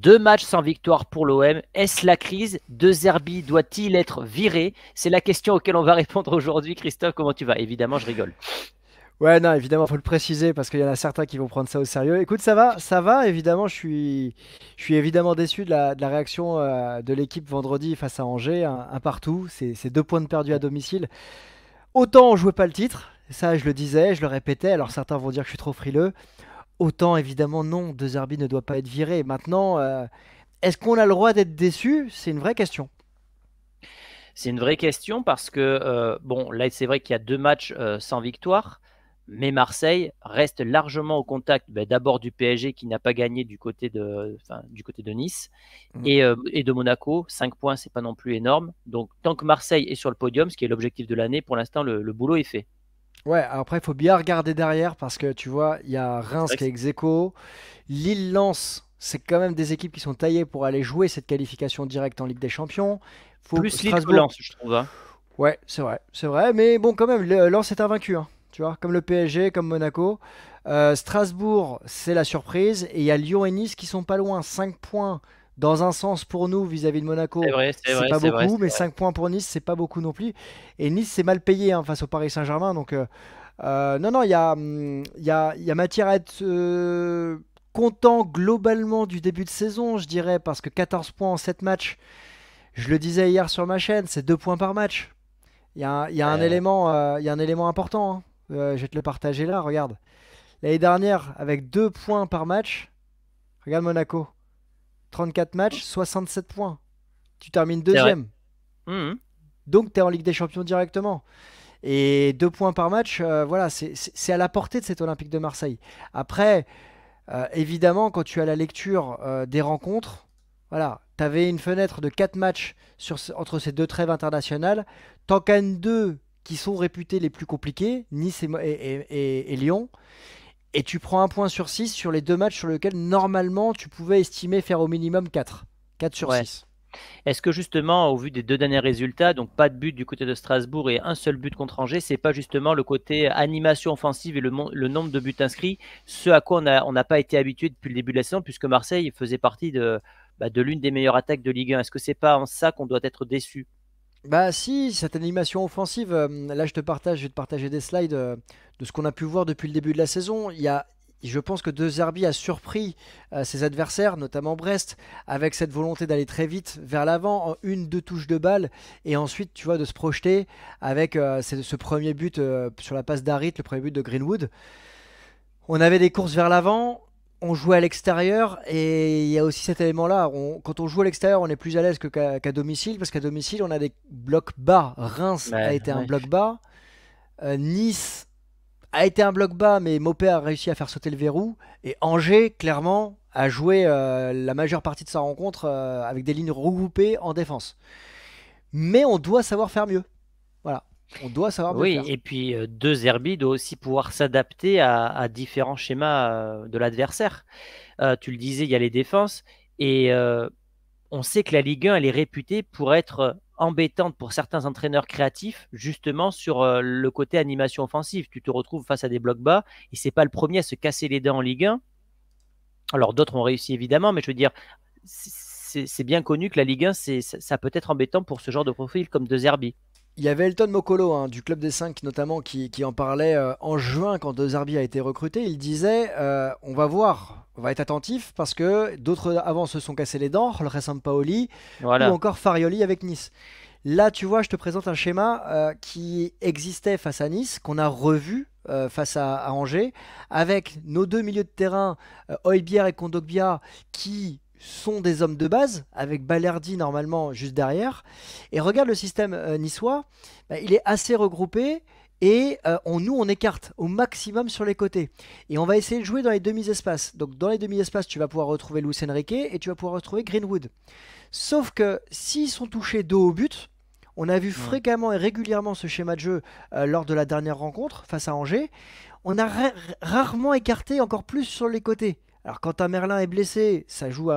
Deux matchs sans victoire pour l'OM. Est-ce la crise Deux Zerbi doit-il être viré C'est la question auquel on va répondre aujourd'hui. Christophe, comment tu vas Évidemment, je rigole. Ouais, non, évidemment, faut le préciser parce qu'il y en a certains qui vont prendre ça au sérieux. Écoute, ça va, ça va. Évidemment, je suis, je suis évidemment déçu de la, réaction euh, de l'équipe vendredi face à Angers, un, partout. C'est deux points de perdu à domicile. Autant on jouait pas le titre, ça je le disais, je le répétais. Alors certains vont dire que je suis trop frileux. Autant évidemment non, De ne doit pas être viré. Maintenant, euh, est-ce qu'on a le droit d'être déçu C'est une vraie question. C'est une vraie question parce que, euh, bon, là c'est vrai qu'il y a deux matchs euh, sans victoire, mais Marseille reste largement au contact ben, d'abord du PSG qui n'a pas gagné du côté de, du côté de Nice mm. et, de Monaco. 5 points, c'est pas non plus énorme. Donc tant que Marseille est sur le podium, ce qui est l'objectif de l'année, pour l'instant le boulot est fait. Ouais, après, il faut bien regarder derrière parce que tu vois, il y a Reims qui est ex Lille lance, c'est quand même des équipes qui sont taillées pour aller jouer cette qualification directe en Ligue des Champions. Plus Strasbourg... Lille je trouve. Hein. Ouais, c'est vrai, c'est vrai. Mais bon, quand même, Lens est invaincu. Hein, tu vois, comme le PSG, comme Monaco. Euh, Strasbourg, c'est la surprise. Et il y a Lyon et Nice qui sont pas loin. 5 points, dans un sens pour nous vis-à-vis de Monaco, c'est pas beaucoup, mais 5 points pour Nice, c'est pas beaucoup non plus. Et Nice, c'est mal payé hein, face au Paris Saint-Germain. Donc, euh, euh, non, non, il y a, hum, y a, matière à être euh, content globalement du début de saison, je dirais, parce que 14 points en 7 matchs, je le disais hier sur ma chaîne, c'est 2 points par match. Il y a, un, élément, il y a un élément important. Hein. je vais te le partager là, regarde. L'année dernière, avec 2 points par match, regarde Monaco. 34 matchs, 67 points. Tu termines deuxième. Mmh, mmh. Donc tu es en Ligue des Champions directement. Et deux points par match, euh, voilà, c'est à la portée de cet Olympique de Marseille. Après, euh, évidemment, quand tu as la lecture euh, des rencontres, voilà, tu avais une fenêtre de quatre matchs entre ces deux trêves internationales. Tant qu'un deux qui sont réputés les plus compliqués, Nice et Lyon et tu prends un point sur 6 sur les deux matchs sur lesquels normalement tu pouvais estimer faire au minimum 4. 4 sur Est-ce que justement, au vu des deux derniers résultats, donc pas de but du côté de Strasbourg et un seul but contre Angers, c'est pas justement le côté animation offensive et le, nombre de buts inscrits, ce à quoi on n'a pas été habitué depuis le début de la saison, puisque Marseille faisait partie de, bah, de l'une des meilleures attaques de Ligue 1 Est-ce que c'est pas en ça qu'on doit être déçu bah si, cette animation offensive, euh, là je te partage, je vais te partager des slides euh, de ce qu'on a pu voir depuis le début de la saison. Il y je pense que De Zerbi a surpris euh, ses adversaires, notamment Brest, avec cette volonté d'aller très vite vers l'avant en une, deux touches de balle, et ensuite tu vois de se projeter avec ce, ce, premier but sur la passe d'Arit, le premier but de Greenwood. On avait des courses vers l'avant, on jouait à l'extérieur et il y a aussi cet élément-là. quand on joue à l'extérieur, on est plus à l'aise qu'à domicile parce qu'à domicile, on a des blocs bas. Reims a été un bloc bas. Euh, nice a été un bloc bas, mais Mopé a réussi à faire sauter le verrou. Et Angers, clairement, a joué euh, la majeure partie de sa rencontre euh, avec des lignes regroupées en défense. Mais on doit savoir faire mieux. Voilà. On doit savoir. Oui, et puis euh, deux Herbie doit aussi pouvoir s'adapter à, différents schémas euh, de l'adversaire. Euh, tu le disais, il y a les défenses et on sait que la Ligue 1 elle est réputée pour être embêtante pour certains entraîneurs créatifs, justement sur le côté animation offensive. Tu te retrouves face à des blocs bas et c'est pas le premier à se casser les dents en Ligue 1. Alors d'autres ont réussi évidemment, mais je veux dire, c'est bien connu que la Ligue 1, ça peut être embêtant pour ce genre de profil comme deux Zerbi. Il y avait Elton Mokolo, hein, du Club des 5 notamment, qui, en parlait euh, en juin quand De a été recruté. Il disait euh, On va voir, on va être attentif parce que d'autres avant se sont cassés les dents, le Ressam Paoli ou encore Farioli avec Nice. Là, tu vois, je te présente un schéma euh, qui existait face à Nice, qu'on a revu face à, Angers, avec nos deux milieux de terrain, euh, et Kondogbia, qui sont des hommes de base, avec Balerdi normalement juste derrière. Et regarde le système euh, niçois, bah, il est assez regroupé. Et euh, on, nous, on écarte au maximum sur les côtés. Et on va essayer de jouer dans les demi-espaces. Donc dans les demi-espaces, tu vas pouvoir retrouver Luis Enrique et tu vas pouvoir retrouver Greenwood. Sauf que s'ils sont touchés dos au but, on a vu fréquemment et régulièrement ce schéma de jeu euh, lors de la dernière rencontre face à Angers. On a rarement écarté encore plus sur les côtés. Alors quand un Merlin est blessé, ça joue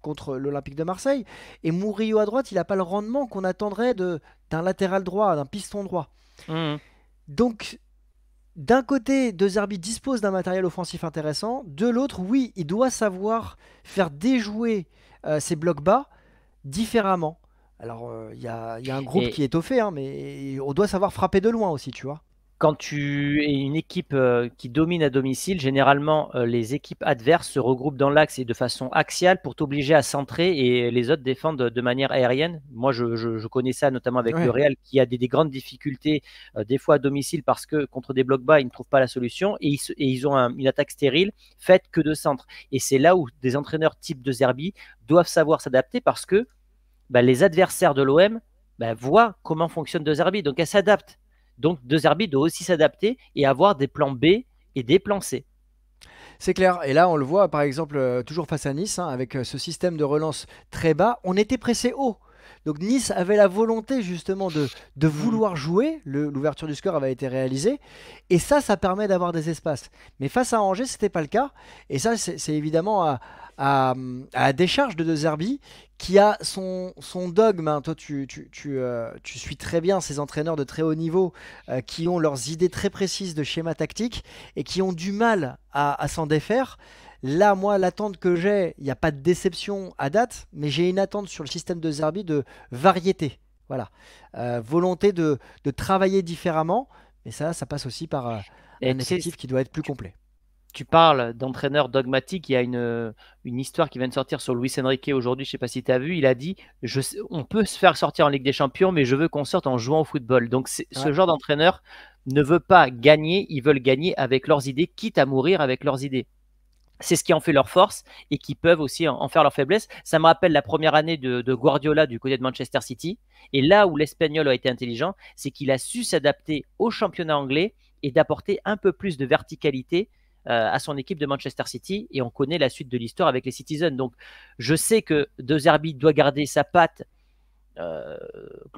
contre l'Olympique de Marseille. Et Murillo à droite, il n'a pas le rendement qu'on attendrait d'un latéral droit, d'un piston droit. Mmh. Donc d'un côté, De Zerbi dispose d'un matériel offensif intéressant. De l'autre, oui, il doit savoir faire déjouer euh, ses blocs bas différemment. Alors, euh, il y, a, un groupe qui est au fait, hein, mais on doit savoir frapper de loin aussi, tu vois quand tu es une équipe euh, qui domine à domicile, généralement euh, les équipes adverses se regroupent dans l'axe et de façon axiale pour t'obliger à centrer et les autres défendent de manière aérienne. Moi, je, connais ça notamment avec le Real qui a des, grandes difficultés euh, des fois à domicile parce que contre des blocs bas, ils ne trouvent pas la solution et ils, ont une attaque stérile faite que de centre. Et c'est là où des entraîneurs type de Zerbi doivent savoir s'adapter parce que bah, les adversaires de l'OM bah, voient comment fonctionne de Zerbi, donc elles s'adaptent. Donc deux arbitres doivent aussi s'adapter et avoir des plans B et des plans C. C'est clair. Et là, on le voit, par exemple, euh, toujours face à Nice, hein, avec euh, ce système de relance très bas, on était pressé haut. Donc Nice avait la volonté justement de, de mm. vouloir jouer. L'ouverture du score avait été réalisée. Et ça, ça permet d'avoir des espaces. Mais face à Angers, ce n'était pas le cas. Et ça, c'est évidemment à, à, la décharge de De Zerbi, qui a son, son dogme. Hein. Toi, tu, tu, euh, tu, suis très bien ces entraîneurs de très haut niveau euh, qui ont leurs idées très précises de schéma tactique et qui ont du mal à, s'en défaire. Là, moi, l'attente que j'ai, il n'y a pas de déception à date, mais j'ai une attente sur le système de Zerbi de variété. Voilà. Euh, volonté de, de, travailler différemment. Mais ça, ça passe aussi par un objectif qui doit être plus complet tu parles d'entraîneur dogmatique. Il y a une, euh, une, histoire qui vient de sortir sur Luis Enrique aujourd'hui. Je ne sais pas si tu as vu. Il a dit On peut se faire sortir en Ligue des Champions, mais je veux qu'on sorte en jouant au football. Donc, ce genre d'entraîneur ne veut pas gagner. Ils veulent gagner avec leurs idées, quitte à mourir avec leurs idées. C'est ce qui en fait leur force et qui peuvent aussi en, faire leur faiblesse. Ça me rappelle la première année de, de Guardiola du côté de Manchester City. Et là où l'Espagnol a été intelligent, c'est qu'il a su s'adapter au championnat anglais et d'apporter un peu plus de verticalité euh, à son équipe de Manchester City et on connaît la suite de l'histoire avec les Citizens. Donc je sais que De Zerbi doit garder sa patte euh,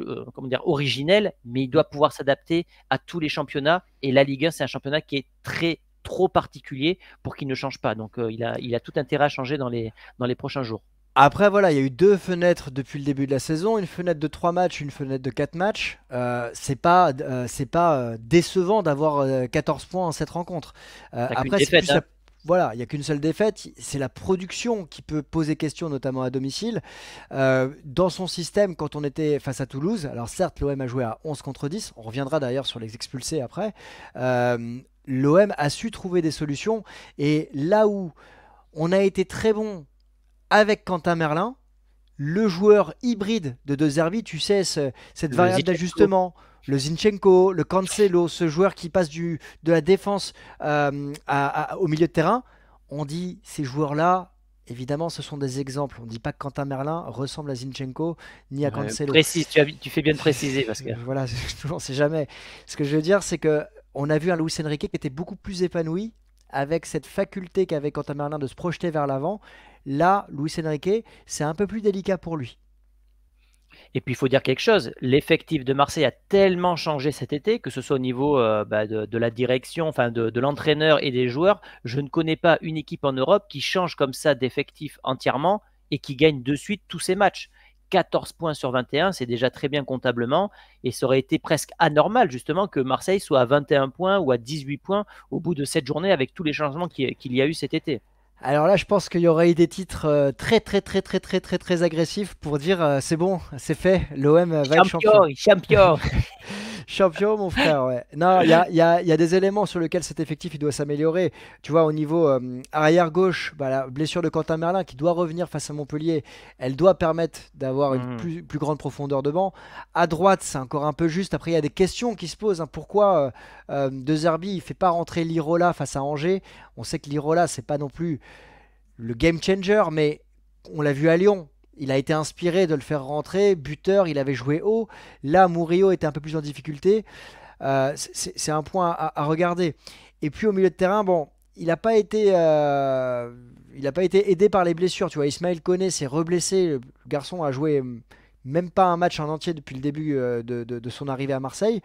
euh, dire, originelle, mais il doit pouvoir s'adapter à tous les championnats et la Ligue 1 c'est un championnat qui est très trop particulier pour qu'il ne change pas. Donc il, a, il a tout intérêt à changer dans les, dans les prochains jours. Après, voilà, il y a eu deux fenêtres depuis le début de la saison, une fenêtre de trois matchs, une fenêtre de quatre matchs. Euh, c'est pas, euh, c'est pas euh, décevant d'avoir 14 euh, points en cette rencontre. après, hein. Voilà, il n'y a qu'une seule défaite, c'est la production qui peut poser question, notamment à domicile. dans son système, quand on était face à Toulouse, alors certes, l'OM a joué à 11 contre 10, on reviendra d'ailleurs sur les expulsés après, l'OM a su trouver des solutions, et là où on a été très bon avec Quentin Merlin, le joueur hybride de De Zerbi, tu sais, cette le d'ajustement, le Zinchenko, le Cancelo, ce joueur qui passe de la défense euh, au milieu de terrain, on dit ces joueurs-là, évidemment, ce sont des exemples. On ne dit pas que Quentin Merlin ressemble à Zinchenko ni à Cancelo. Précise, tu, tu fais bien de préciser, que voilà, on ne sait jamais. Ce que je veux dire, c'est que on a vu un Luis Enrique qui était beaucoup plus épanoui avec cette faculté qu'avait Quentin Merlin de se projeter vers l'avant. Là, Louis Enrique, c'est un peu plus délicat pour lui. Et puis il faut dire quelque chose, l'effectif de Marseille a tellement changé cet été, que ce soit au niveau euh, bah, de, la direction, enfin de, de l'entraîneur et des joueurs, je ne connais pas une équipe en Europe qui change comme ça d'effectif entièrement et qui gagne de suite tous ses matchs. 14 points sur 21, c'est déjà très bien comptablement, et ça aurait été presque anormal justement que Marseille soit à 21 points ou à 18 points au bout de cette journée avec tous les changements qu'il y a eu cet été. Alors là, je pense qu'il y aurait eu des titres euh, très, très, très, très, très, très, très agressifs pour dire euh, c'est bon, c'est fait, l'OM va être champion. Champion Champion, mon frère, ouais. Non, il y a, des éléments sur lesquels cet effectif il doit s'améliorer. Tu vois, au niveau euh, arrière-gauche, bah, la blessure de Quentin Merlin qui doit revenir face à Montpellier, elle doit permettre d'avoir une mm. plus, grande profondeur de banc. À droite, c'est encore un peu juste. Après, il y a des questions qui se posent. Hein. Pourquoi De Zerbi, il fait pas rentrer Lirola face à Angers on sait que Lirola, c'est pas non plus le game changer, mais on l'a vu à Lyon. Il a été inspiré de le faire rentrer, buteur, il avait joué haut. Là, Murillo était un peu plus en difficulté. Euh, c'est un point à, regarder. Et puis au milieu de terrain, bon, il n'a pas été, euh, il n'a pas été aidé par les blessures. Tu vois, Ismaël Koné s'est reblessé. Le garçon a joué même pas un match en entier depuis le début euh, de, de son arrivée à Marseille.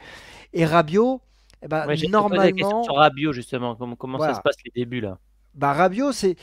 Et Rabiot, eh ben, normalement. Sur justement, comment, ça se passe les débuts là bah, c'est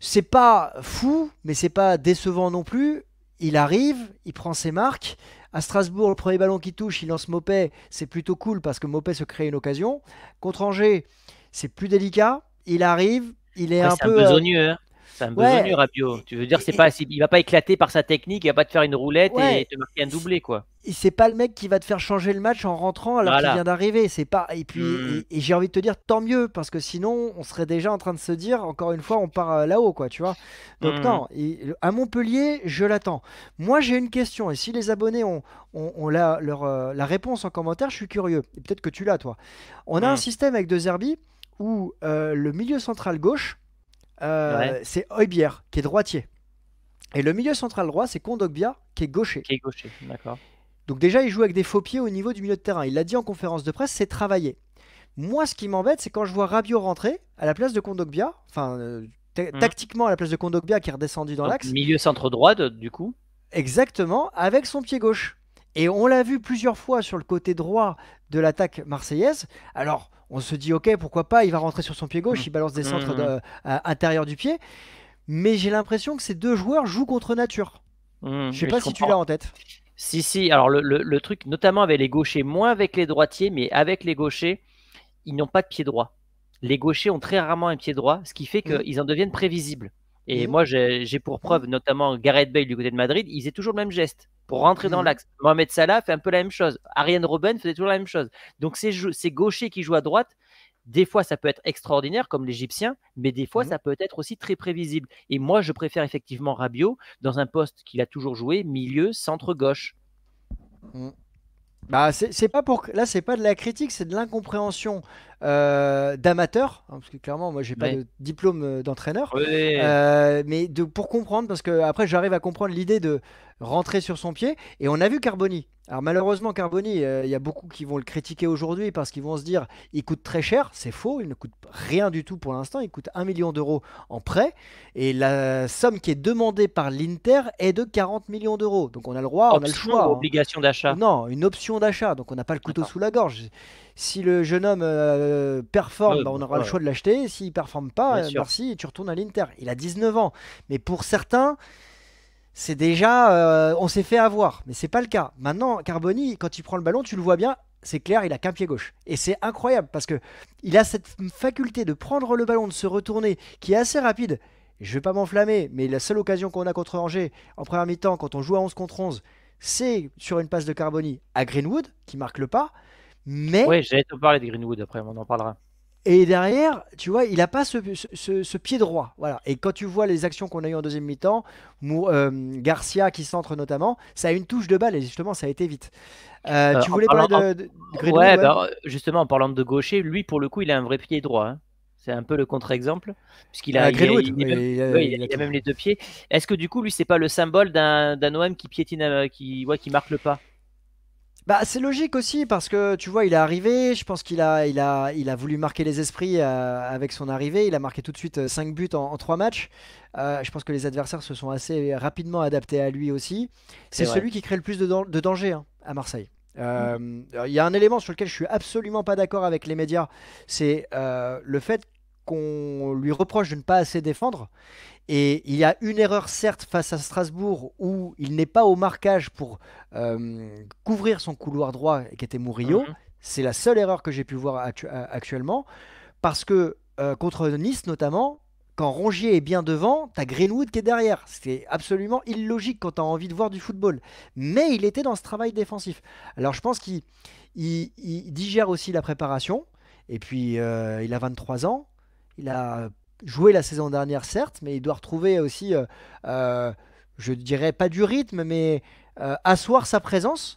c'est pas fou, mais c'est pas décevant non plus. Il arrive, il prend ses marques. À Strasbourg, le premier ballon qui touche, il lance Mopé. C'est plutôt cool parce que Mopé se crée une occasion. Contre Angers, c'est plus délicat. Il arrive, il est un, peu, euh, hein. C'est un ouais. Tu veux dire, c'est pas, il va pas éclater par sa technique, il va pas te faire une roulette et te marquer un doublé, quoi. C'est pas le mec qui va te faire changer le match en rentrant alors qu'il vient d'arriver. C'est pas. Et puis, hmm. et, j'ai envie de te dire, tant mieux, parce que sinon, on serait déjà en train de se dire, encore une fois, on part euh, là-haut, quoi, tu vois. Donc hmm. non. à Montpellier, je l'attends. Moi, j'ai une question, et si les abonnés ont, ont, la, leur, euh, la réponse en commentaire, je suis curieux. Et peut-être que tu l'as, toi. On a un hmm. système avec deux Zerbi où euh, le milieu central gauche euh, c'est Oibier qui est droitier. Et le milieu central droit, c'est Kondogbia qui est gaucher. Qui est gaucher, d'accord. Donc déjà, il joue avec des faux pieds au niveau du milieu de terrain. Il l'a dit en conférence de presse, c'est travailler Moi, ce qui m'embête, c'est quand je vois Rabiot rentrer à la place de Kondogbia, enfin euh, hmm. tactiquement à la place de Kondogbia qui est redescendu dans l'axe. Milieu centre droit, du coup. Exactement, avec son pied gauche. Et on l'a vu plusieurs fois sur le côté droit de l'attaque marseillaise. Alors, on se dit, ok, pourquoi pas, il va rentrer sur son pied gauche, mmh. il balance des mmh, centres mmh, de, euh, du pied. Mais j'ai l'impression que ces deux joueurs jouent contre nature. je sais pas si tu l'as en tête. Si, si. Alors, le, truc, notamment avec les gauchers, moins avec les droitiers, mais avec les gauchers, ils n'ont pas de pied droit. Les gauchers ont très rarement un pied droit, ce qui fait qu'ils en deviennent prévisibles. Et mhm. moi, j'ai pour preuve, mhm. notamment Gareth Bale du côté de Madrid, il faisait toujours le même geste pour rentrer dans mhm. l'axe. Mohamed Salah fait un peu la même chose. Ariane Robben faisait toujours la même chose. Donc, ces, gaucher gauchers qui jouent à droite, des fois, ça peut être extraordinaire, comme l'Égyptien, mais des fois, ça peut être aussi très prévisible. Et moi, je préfère effectivement Rabiot dans un poste qu'il a toujours joué, milieu, centre-gauche. Mmh. Bah, c'est pas pour là c'est pas de la critique c'est de l'incompréhension euh, d'amateur hein, parce que clairement moi j'ai pas de diplôme euh, d'entraîneur euh, mais de pour comprendre parce que après j'arrive à comprendre l'idée de rentrer sur son pied. Et on a vu Carboni. Alors malheureusement, Carboni, euh, il y a beaucoup qui vont le critiquer aujourd'hui parce qu'ils vont se dire il coûte très cher. C'est faux, il ne coûte rien du tout pour l'instant. Il coûte 1 million d'euros en prêt. Et la somme qui est demandée par l'Inter est de 40 millions d'euros. Donc on a le droit, on a le choix. obligation d'achat Non, une option d'achat. Donc on n'a pas le couteau sous la gorge. Si le jeune homme euh, performe, bah, on aura le choix de l'acheter. S'il ne performe pas, merci, euh, bah, tu retournes à l'Inter. Il a 19 ans. Mais pour certains c'est déjà, euh, on s'est fait avoir, mais c'est pas le cas. Maintenant, Carboni, quand il prend le ballon, tu le vois bien, c'est clair, il a qu'un pied gauche. Et c'est incroyable parce que il a cette faculté de prendre le ballon, de se retourner, qui est assez rapide. Je vais pas m'enflammer, mais la seule occasion qu'on a contre Angers en première mi-temps, quand on joue à 11 contre 11, c'est sur une passe de Carboni à Greenwood qui marque le pas. Mais... Oui, j'allais te parler de Greenwood après, on en parlera. Et derrière, tu vois, il n'a pas ce, pied droit. Voilà. Et quand tu vois les actions qu'on a eues en deuxième mi-temps, euh, Garcia qui centre notamment, ça a une touche de balle et justement, ça a été vite. Euh, euh, tu voulais parler de, bah, justement, en parlant de gaucher, lui, pour le coup, il a un vrai pied droit. Hein. C'est un peu le contre-exemple, puisqu'il a, même les deux pieds. Est-ce que du coup, lui, c'est pas le symbole d'un OM qui piétine, qui, ouais, qui marque le pas bah, c'est logique aussi parce que tu vois, il est arrivé. Je pense qu'il a, il a, il a voulu marquer les esprits euh, avec son arrivée. Il a marqué tout de suite euh, cinq buts en, trois matchs. Euh, je pense que les adversaires se sont assez rapidement adaptés à lui aussi. C'est celui qui crée le plus de, de danger hein, à Marseille. Mm. Il y a un élément sur lequel je suis absolument pas d'accord avec les médias, c'est le fait qu'on lui reproche de ne pas assez défendre. Et il y a une erreur, certes, face à Strasbourg, où il n'est pas au marquage pour euh, couvrir son couloir droit, qui était Murillo. Mhm. C'est la seule erreur que j'ai pu voir euh, actuellement. Parce que euh, contre Nice, notamment, quand Rongier est bien devant, tu as Greenwood qui est derrière. C'est absolument illogique quand tu as envie de voir du football. Mais il était dans ce travail défensif. Alors je pense qu'il digère aussi la préparation. Et puis il a 23 ans. Il a joué la saison dernière, certes, mais il doit retrouver aussi, euh, euh, je dirais pas du rythme, mais euh, asseoir sa présence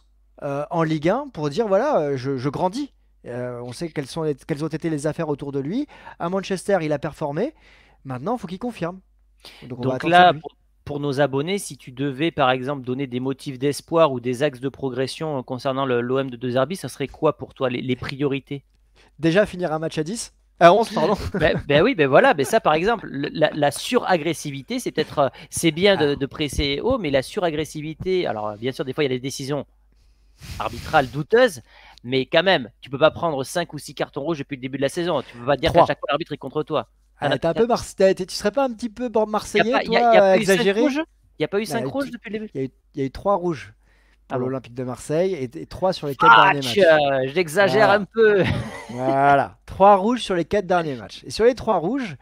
en Ligue 1 pour dire voilà, je, grandis. on sait quelles, sont quelles ont été les affaires autour de lui. À Manchester, il a performé. Maintenant, il faut qu'il confirme. Donc, là, pour, nos abonnés, si tu devais par exemple donner des motifs d'espoir ou des axes de progression concernant l'OM de Deux Zerbi, ça serait quoi pour toi les, les priorités Déjà finir un match à 10 à 11, pardon. Ben, ben, oui, ben voilà, mais ben ça par exemple, la, suragressivité, c'est peut-être, euh, c'est bien ah. de, presser haut, mais la suragressivité, alors euh, bien sûr, des fois il y a des décisions arbitrales douteuses, mais quand même, tu peux pas prendre 5 ou 6 cartons rouges depuis le début de la saison, tu peux pas dire que chaque fois l'arbitre est contre toi. Ah, euh, t'es un peu tu serais pas un petit peu marseillais, toi, Il n'y a pas eu 5 rouges bah, depuis le début Il y, y a eu 3 rouges à l'Olympique de Marseille et, 3 trois sur les quatre derniers matchs. Euh, j'exagère un peu. voilà, trois rouges sur les quatre derniers matchs. Et sur les trois rouges,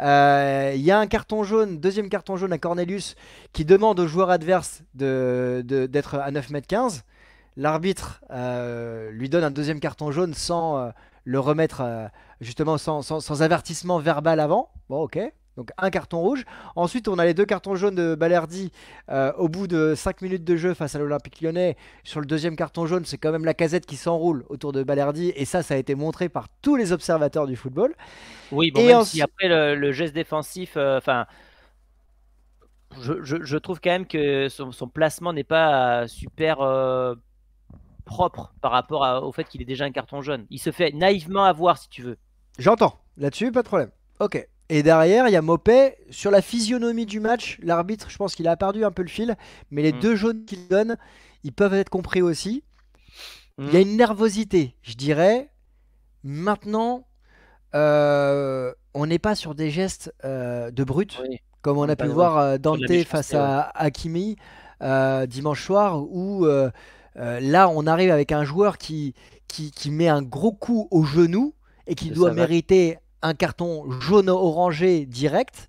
euh, il y a un carton jaune, deuxième carton jaune à Cornelius qui demande au joueur adverse d'être de, d'être à 9 m 15. L'arbitre euh, lui donne un deuxième carton jaune sans le remettre justement sans, sans avertissement verbal avant. Bon, ok, donc un carton rouge. Ensuite, on a les deux cartons jaunes de Balerdi euh, au bout de 5 minutes de jeu face à l'Olympique lyonnais. Sur le deuxième carton jaune, c'est quand même la casette qui s'enroule autour de Balerdi. Et ça, ça a été montré par tous les observateurs du football. Oui, bon, et même si après le, geste défensif, euh, enfin. je, trouve quand même que son, placement n'est pas euh, super propre par rapport au fait qu'il est déjà un carton jaune. Il se fait naïvement avoir, si tu veux. J'entends. Là-dessus, pas de problème. Ok. Et derrière, il y a Mopé. Sur la physionomie du match, l'arbitre, je pense qu'il a perdu un peu le fil, mais les mm. deux jaunes qu'il donne, ils peuvent être compris aussi. Il y a mm. une nervosité, je dirais. Maintenant, euh, on n'est pas sur des gestes euh, de brut, comme on, a pu voir euh, Dante face à Hakimi dimanche soir, où là, on arrive avec un joueur qui, qui met un gros coup au genou et qui doit mériter un carton jaune-orangé direct,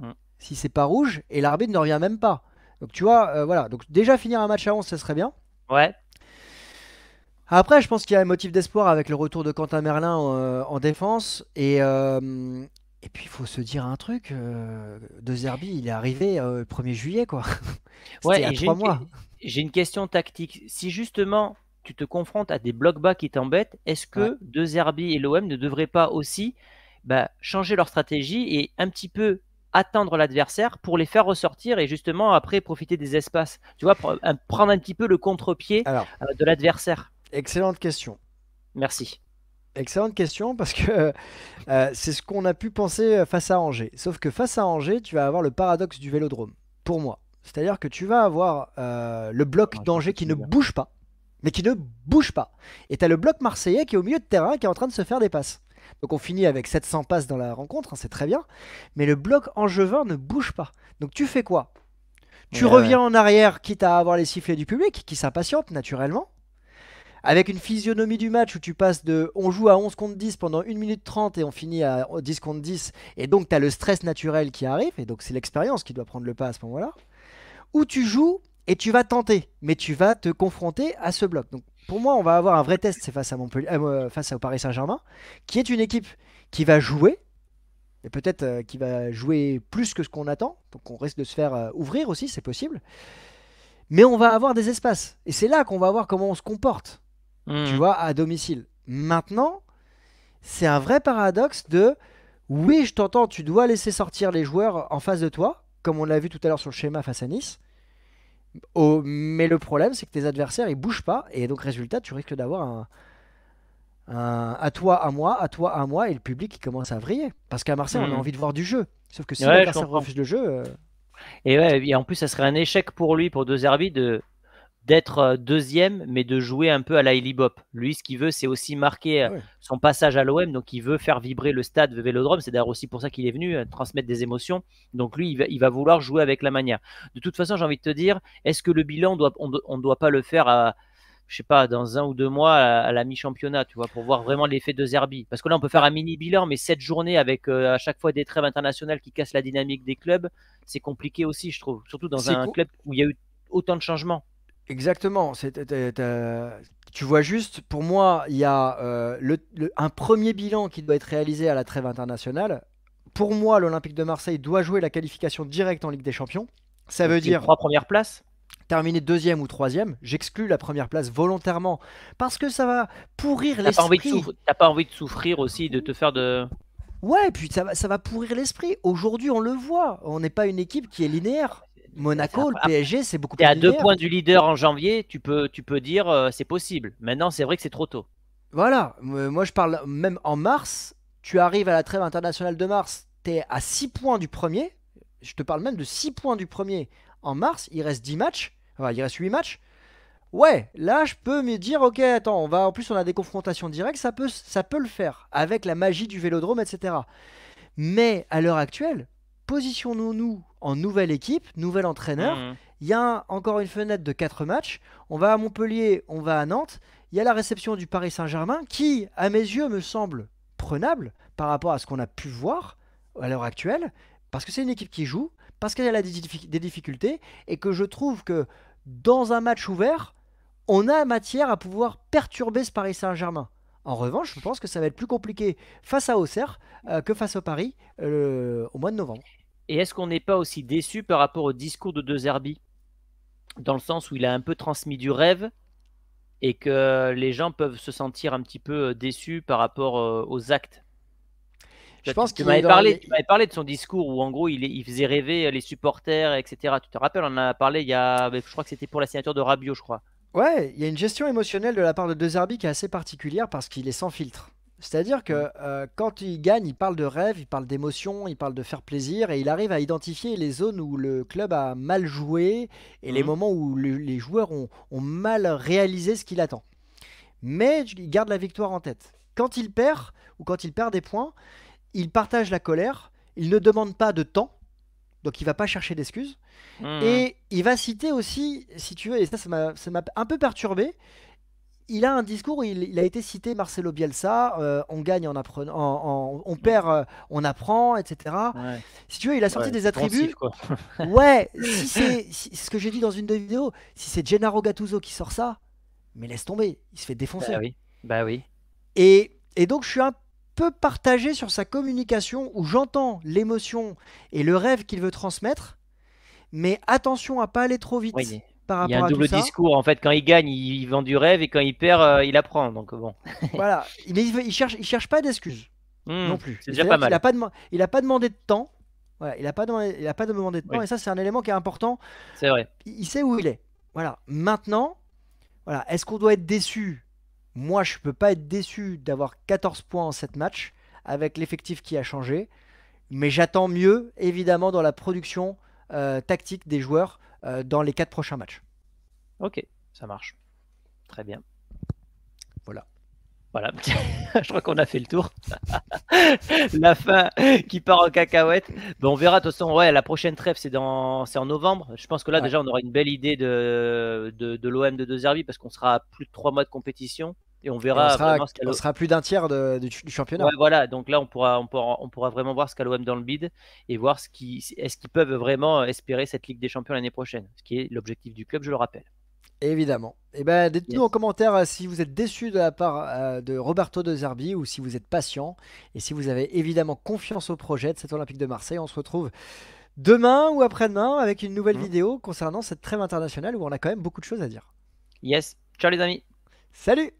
mm. si c'est pas rouge, et l'arbitre ne revient même pas. Donc tu vois, euh, voilà. Donc déjà finir un match à 11, ce serait bien. Ouais. Après, je pense qu'il y a un motif d'espoir avec le retour de Quentin Merlin euh, en défense. Et, euh, et puis, il faut se dire un truc. de Zerbi, il est arrivé le 1er juillet, quoi. ouais, J'ai une question tactique. Si justement tu te confrontes à des blocs bas qui t'embêtent, est-ce que deux De Zerbi et l'OM ne devraient pas aussi bah, changer leur stratégie et un petit peu attendre l'adversaire pour les faire ressortir et justement après profiter des espaces. Tu vois, prendre un petit peu le contre-pied euh, de l'adversaire. Excellente question. Merci. Excellente question parce que euh, c'est ce qu'on a pu penser euh, face à Angers. Sauf que face à Angers, tu vas avoir le paradoxe du vélodrome, pour moi. C'est-à-dire que tu vas avoir le bloc ah, d'Angers qui ne bouge pas, mais qui ne bouge pas. Et tu as le bloc marseillais qui est au milieu de terrain qui est en train de se faire des passes. Donc on finit avec 700 passes dans la rencontre, hein, c'est très bien. Mais le bloc angevin ne bouge pas. Donc tu fais quoi Tu euh. reviens en arrière, quitte à avoir les sifflets du public, qui s'impatiente naturellement. Avec une physionomie du match où tu passes de on joue à 11 contre 10 pendant 1 minute 30 et on finit à 10 contre 10, et donc tu as le stress naturel qui arrive, et donc c'est l'expérience qui doit prendre le pas à ce moment-là, ou tu joues et tu vas tenter, mais tu vas te confronter à ce bloc pour moi, on va avoir un vrai test, c'est face à Montpellier, euh, face au Paris Saint-Germain, qui est une équipe qui va jouer, et peut-être euh, qui va jouer plus que ce qu'on attend, donc on risque de se faire euh, ouvrir aussi, c'est possible. Mais on va avoir des espaces, et c'est là qu'on va voir comment on se comporte, tu hmm. vois, à domicile. Maintenant, c'est un vrai paradoxe de, oui, je t'entends, tu dois laisser sortir les joueurs en face de toi, comme on l'a vu tout à l'heure sur le schéma face à Nice. Oh, mais le problème, c'est que tes adversaires, ils bougent pas. Et donc, résultat, tu risques d'avoir un, à toi, à moi, à toi, à moi, et le public qui commence à vriller. Parce qu'à Marseille, on a hmm. envie de voir du jeu. Sauf que si l'adversaire refuse le jeu. Euh, et, ouais, et en plus, ça serait un échec pour lui, pour deux arbitres, de d'être euh, deuxième, mais de jouer un peu à la Lui, ce qu'il veut, c'est aussi marquer euh, son passage à l'OM. Donc, il veut faire vibrer le stade de Vélodrome. C'est d'ailleurs aussi pour ça qu'il est venu, euh, transmettre des émotions. Donc, lui, il va, vouloir jouer avec la manière. De toute façon, j'ai envie de te dire, est-ce que le bilan, doit, on ne doit pas le faire à, je sais pas, dans un ou deux mois à, la mi-championnat, tu vois, pour voir vraiment l'effet de Zerbi. Parce que là, on peut faire un mini bilan, mais cette journée avec à chaque fois des trêves internationales qui cassent la dynamique des clubs, c'est compliqué aussi, je trouve. Surtout dans un club où il y a eu autant de changements. Exactement. tu vois juste, pour moi, il y a euh, un premier bilan qui doit être réalisé à la trêve internationale. Pour moi, l'Olympique de Marseille doit jouer la qualification directe en Ligue des Champions. Ça veut dire. Trois premières places terminer deuxième ou troisième, j'exclus la première place volontairement parce que ça va pourrir l'esprit. Pas envie de pas envie de souffrir aussi, de te faire de. Ouais, puis ça va, ça va pourrir l'esprit. Aujourd'hui, on le voit, on n'est pas une équipe qui est linéaire. Monaco, le PSG, c'est beaucoup plus. Tu à deux points du leader en janvier, tu peux, tu peux dire euh, c'est possible. Maintenant, c'est vrai que c'est trop tôt. Voilà, moi je parle même en mars, tu arrives à la trêve internationale de mars, tu es à 6 points du premier. Je te parle même de 6 points du premier en mars, il reste 10 matchs, enfin, il reste 8 matchs. Ouais, là je peux me dire ok attends on va en plus on a des confrontations directes ça peut ça peut le faire avec la magie du Vélodrome etc. Mais à l'heure actuelle positionnons-nous en nouvelle équipe, nouvel entraîneur. Mhm. Il y a encore une fenêtre de 4 matchs. On va à Montpellier, on va à Nantes. Il y a la réception du Paris Saint-Germain qui, à mes yeux, me semble prenable par rapport à ce qu'on a pu voir à l'heure actuelle. Parce que c'est une équipe qui joue, parce qu'elle a des, difficultés et que je trouve que dans un match ouvert, on a matière à pouvoir perturber ce Paris Saint-Germain. En revanche, je pense que ça va être plus compliqué face à Auxerre euh, que face au Paris euh, au mois de novembre. Et est-ce qu'on n'est pas aussi déçu par rapport au discours de De Dans le sens où il a un peu transmis du rêve et que les gens peuvent se sentir un petit peu euh, déçus par rapport euh, aux actes. Je pense qu'il m'avait m'avais parlé, parlé de son discours où en gros il, faisait rêver euh, les supporters, etc. Tu te rappelles, on en a parlé il y a, je crois que c'était pour la signature de Rabio, je crois. Ouais, il y a une gestion émotionnelle de la part de De qui est assez particulière parce qu'il est sans filtre. C'est-à-dire que euh, quand il gagne, il parle de rêve, il parle d'émotion, il parle de faire plaisir et il arrive à identifier les zones où le club a mal joué et les mmh. moments où les joueurs ont, mal réalisé ce qu'il attend. Mais il garde la victoire en tête. Quand il perd ou quand il perd des points, il partage la colère, il ne demande pas de temps, donc il ne va pas chercher d'excuses. Mmh. Et il va citer aussi, si tu veux, et ça, ça m'a un peu perturbé, il a un discours, il, il, a été cité Marcelo Bielsa, euh, on gagne en apprenant, on mm. perd, euh, on apprend, etc. Si tu veux, il a sorti des attributs. ouais, c'est ce que j'ai dit dans une de vidéos, si c'est Gennaro Gattuso qui sort ça, mais laisse tomber, il se fait défoncer. Bah oui, bah Et, donc je suis un peu partagé sur sa communication où j'entends l'émotion et le rêve qu'il veut transmettre, mais attention à pas aller trop vite il y a un double discours en fait. Quand il gagne, il, vend du rêve et quand il perd, euh, il apprend. Donc bon. voilà. Mais il, il, cherche, il cherche pas d'excuses hmm, non plus. C'est déjà pas mal. Il a pas, de, il a pas demandé de temps. Voilà, il a pas demandé, a pas demandé de temps. Et ça, c'est un élément qui est important. C'est vrai. Il, sait où il est. Voilà. Maintenant, voilà. Est-ce qu'on doit être déçu Moi, je peux pas être déçu d'avoir 14 points en 7 matchs avec l'effectif qui a changé. Mais j'attends mieux, évidemment, dans la production euh, tactique des joueurs. Euh, dans les quatre prochains matchs. Ok, ça marche. Très bien. Voilà. Voilà, je crois qu'on a fait le tour. la fin qui part en cacahuète. Bon, on verra de toute façon. Ouais, la prochaine trêve, c'est dans, en novembre. Je pense que là, déjà, on aura une belle idée de, de, l'OM de Deux parce qu'on sera à plus de trois mois de compétition et on verra. on, sera, plus d'un tiers du, championnat. voilà, donc là on pourra, on pourra, on pourra vraiment voir ce qu'a l'OM dans le bid et voir ce qui, est-ce qu'ils peuvent vraiment espérer cette Ligue des Champions l'année prochaine, ce qui est l'objectif du club, je le rappelle. Évidemment. Et eh ben, dites-nous en commentaire euh, si vous êtes déçu de la part euh, de Roberto De Zerbi ou si vous êtes patient et si vous avez évidemment confiance au projet de cette Olympique de Marseille. On se retrouve demain ou après-demain avec une nouvelle mmh. vidéo concernant cette trêve internationale où on a quand même beaucoup de choses à dire. Yes. Ciao les amis. Salut.